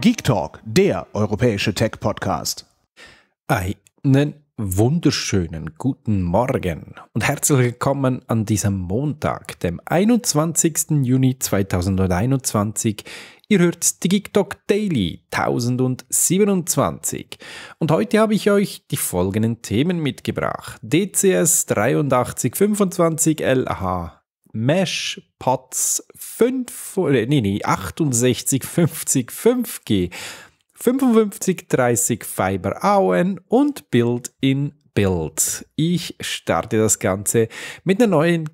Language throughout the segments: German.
Geek Talk, der europäische Tech-Podcast. Einen wunderschönen guten Morgen und herzlich willkommen an diesem Montag, dem 21. Juni 2021. Ihr hört die Geek Talk Daily 1027. Und heute habe ich euch die folgenden Themen mitgebracht. DCS 8325 LH Mesh Pots 5, nee, nee, 68 50 5G, 55 30 Fiber Auen und Build in Build. Ich starte das Ganze mit einer neuen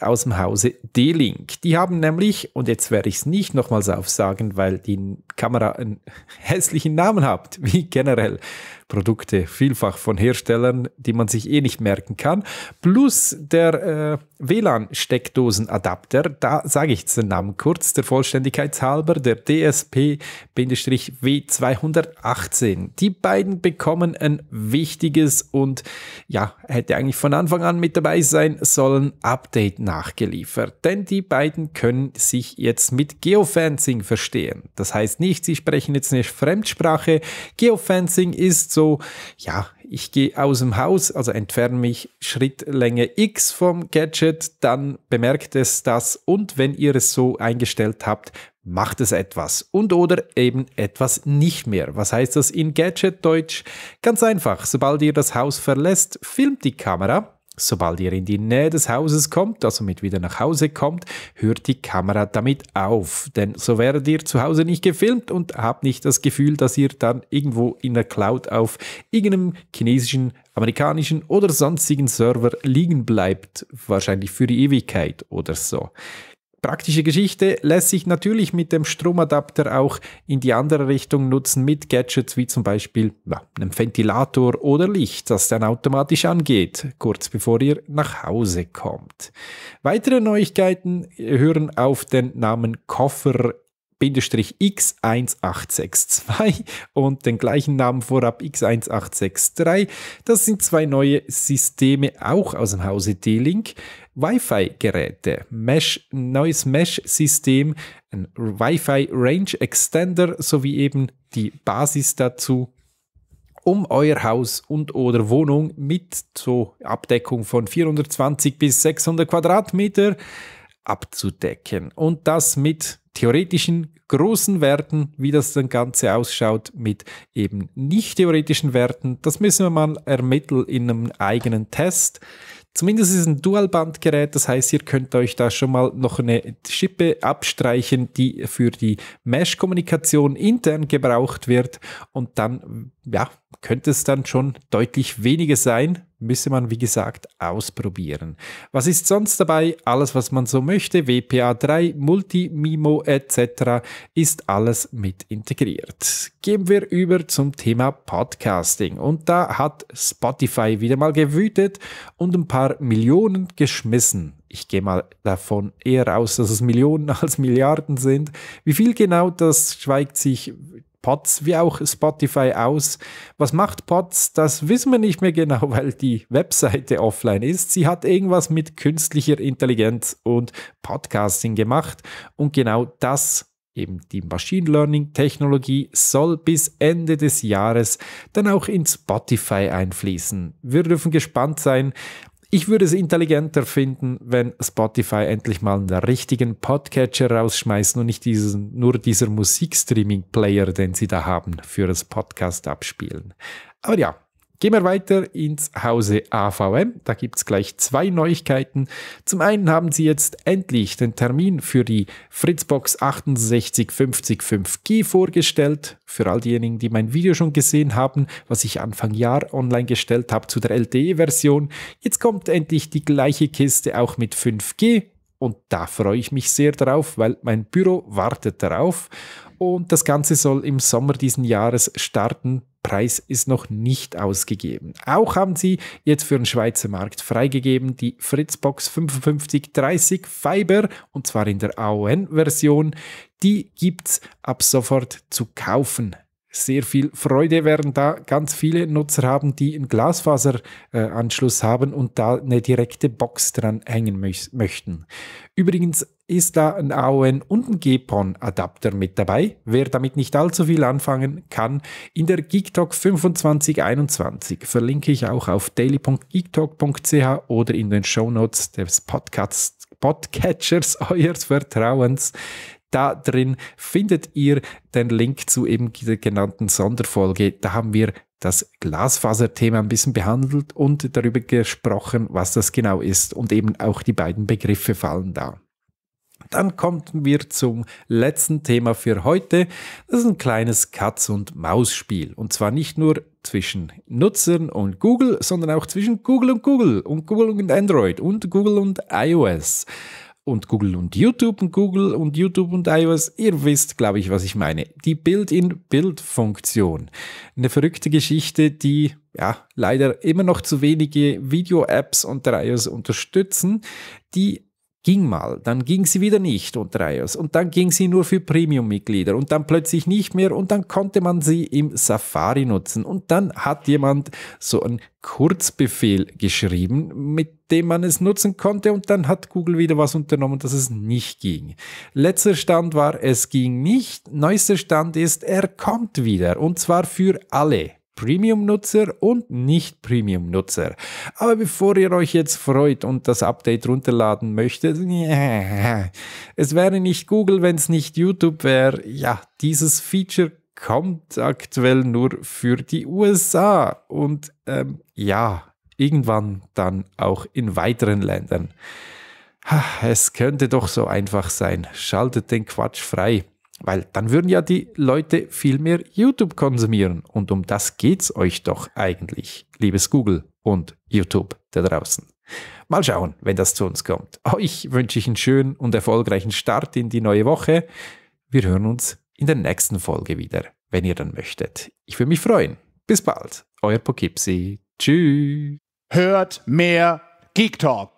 aus dem Hause D-Link. Die haben nämlich, und jetzt werde ich es nicht nochmals aufsagen, weil die Kamera einen hässlichen Namen hat, wie generell Produkte, vielfach von Herstellern, die man sich eh nicht merken kann. Plus der äh, WLAN-Steckdosenadapter, da sage ich den Namen kurz, der Vollständigkeit halber, der DSP-W218. Die beiden bekommen ein wichtiges und ja, hätte eigentlich von Anfang an mit dabei sein sollen, Update nachgeliefert. Denn die beiden können sich jetzt mit Geofencing verstehen. Das heißt nicht, sie sprechen jetzt eine Fremdsprache. Geofencing ist so, ja, ich gehe aus dem Haus, also entferne mich Schrittlänge X vom Gadget, dann bemerkt es das und wenn ihr es so eingestellt habt, macht es etwas und oder eben etwas nicht mehr. Was heißt das in Gadget Deutsch? Ganz einfach, sobald ihr das Haus verlässt, filmt die Kamera Sobald ihr in die Nähe des Hauses kommt, also mit wieder nach Hause kommt, hört die Kamera damit auf. Denn so werdet ihr zu Hause nicht gefilmt und habt nicht das Gefühl, dass ihr dann irgendwo in der Cloud auf irgendeinem chinesischen, amerikanischen oder sonstigen Server liegen bleibt. Wahrscheinlich für die Ewigkeit oder so. Praktische Geschichte lässt sich natürlich mit dem Stromadapter auch in die andere Richtung nutzen mit Gadgets wie zum Beispiel na, einem Ventilator oder Licht, das dann automatisch angeht, kurz bevor ihr nach Hause kommt. Weitere Neuigkeiten hören auf den Namen Koffer Bindestrich X1862 und den gleichen Namen vorab X1863. Das sind zwei neue Systeme auch aus dem Hause D-Link. Wi-Fi-Geräte, Mesh, neues Mesh-System, ein Wi-Fi Range Extender sowie eben die Basis dazu um euer Haus und oder Wohnung mit so Abdeckung von 420 bis 600 Quadratmeter abzudecken und das mit theoretischen großen Werten, wie das dann Ganze ausschaut mit eben nicht theoretischen Werten. Das müssen wir mal ermitteln in einem eigenen Test. Zumindest ist es ein Dualbandgerät, das heißt, ihr könnt euch da schon mal noch eine Schippe abstreichen, die für die Mesh-Kommunikation intern gebraucht wird. Und dann ja, könnte es dann schon deutlich weniger sein, müsste man, wie gesagt, ausprobieren. Was ist sonst dabei? Alles, was man so möchte, WPA3, Multi, Mimo etc., ist alles mit integriert. Gehen wir über zum Thema Podcasting. Und da hat Spotify wieder mal gewütet und ein paar Millionen geschmissen. Ich gehe mal davon eher aus, dass es Millionen als Milliarden sind. Wie viel genau, das schweigt sich Pods wie auch Spotify aus. Was macht Pods? Das wissen wir nicht mehr genau, weil die Webseite offline ist. Sie hat irgendwas mit künstlicher Intelligenz und Podcasting gemacht und genau das eben die Machine Learning Technologie soll bis Ende des Jahres dann auch in Spotify einfließen. Wir dürfen gespannt sein. Ich würde es intelligenter finden, wenn Spotify endlich mal einen richtigen Podcatcher rausschmeißt und nicht diesen, nur dieser Musikstreaming-Player, den sie da haben, für das Podcast abspielen. Aber ja, Gehen wir weiter ins Hause AVM. Da gibt es gleich zwei Neuigkeiten. Zum einen haben sie jetzt endlich den Termin für die Fritzbox 6850 5G vorgestellt. Für all diejenigen, die mein Video schon gesehen haben, was ich Anfang Jahr online gestellt habe zu der LTE-Version. Jetzt kommt endlich die gleiche Kiste auch mit 5G. Und da freue ich mich sehr drauf, weil mein Büro wartet darauf. Und das Ganze soll im Sommer diesen Jahres starten. Preis ist noch nicht ausgegeben. Auch haben sie jetzt für den Schweizer Markt freigegeben die Fritzbox 5530 Fiber und zwar in der AON-Version. Die gibt's ab sofort zu kaufen sehr viel Freude werden da ganz viele Nutzer haben, die einen Glasfaseranschluss haben und da eine direkte Box dran hängen möchten. Übrigens ist da ein AON und ein GPON-Adapter mit dabei. Wer damit nicht allzu viel anfangen kann, in der Geektalk 2521 verlinke ich auch auf daily.geektalk.ch oder in den Shownotes des Podcasts Podcatchers eures Vertrauens da drin findet ihr den Link zu eben dieser genannten Sonderfolge. Da haben wir das Glasfaserthema ein bisschen behandelt und darüber gesprochen, was das genau ist. Und eben auch die beiden Begriffe fallen da. Dann kommen wir zum letzten Thema für heute. Das ist ein kleines Katz- und Maus-Spiel. Und zwar nicht nur zwischen Nutzern und Google, sondern auch zwischen Google und Google und Google und Android und Google und iOS und Google und YouTube und Google und YouTube und iOS. Ihr wisst, glaube ich, was ich meine. Die Build-in-Build-Funktion. Eine verrückte Geschichte, die ja leider immer noch zu wenige Video-Apps unter iOS unterstützen, die ging mal, dann ging sie wieder nicht unter iOS und dann ging sie nur für Premium-Mitglieder und dann plötzlich nicht mehr und dann konnte man sie im Safari nutzen und dann hat jemand so einen Kurzbefehl geschrieben, mit dem man es nutzen konnte und dann hat Google wieder was unternommen, dass es nicht ging. Letzter Stand war, es ging nicht, neuester Stand ist, er kommt wieder und zwar für alle. Premium-Nutzer und Nicht-Premium-Nutzer. Aber bevor ihr euch jetzt freut und das Update runterladen möchtet, es wäre nicht Google, wenn es nicht YouTube wäre. Ja, dieses Feature kommt aktuell nur für die USA und ähm, ja, irgendwann dann auch in weiteren Ländern. Es könnte doch so einfach sein. Schaltet den Quatsch frei. Weil dann würden ja die Leute viel mehr YouTube konsumieren. Und um das geht's euch doch eigentlich, liebes Google und YouTube da draußen. Mal schauen, wenn das zu uns kommt. Euch wünsche ich einen schönen und erfolgreichen Start in die neue Woche. Wir hören uns in der nächsten Folge wieder, wenn ihr dann möchtet. Ich würde mich freuen. Bis bald. Euer Pokipsi. Tschüss. Hört mehr Geek Talk.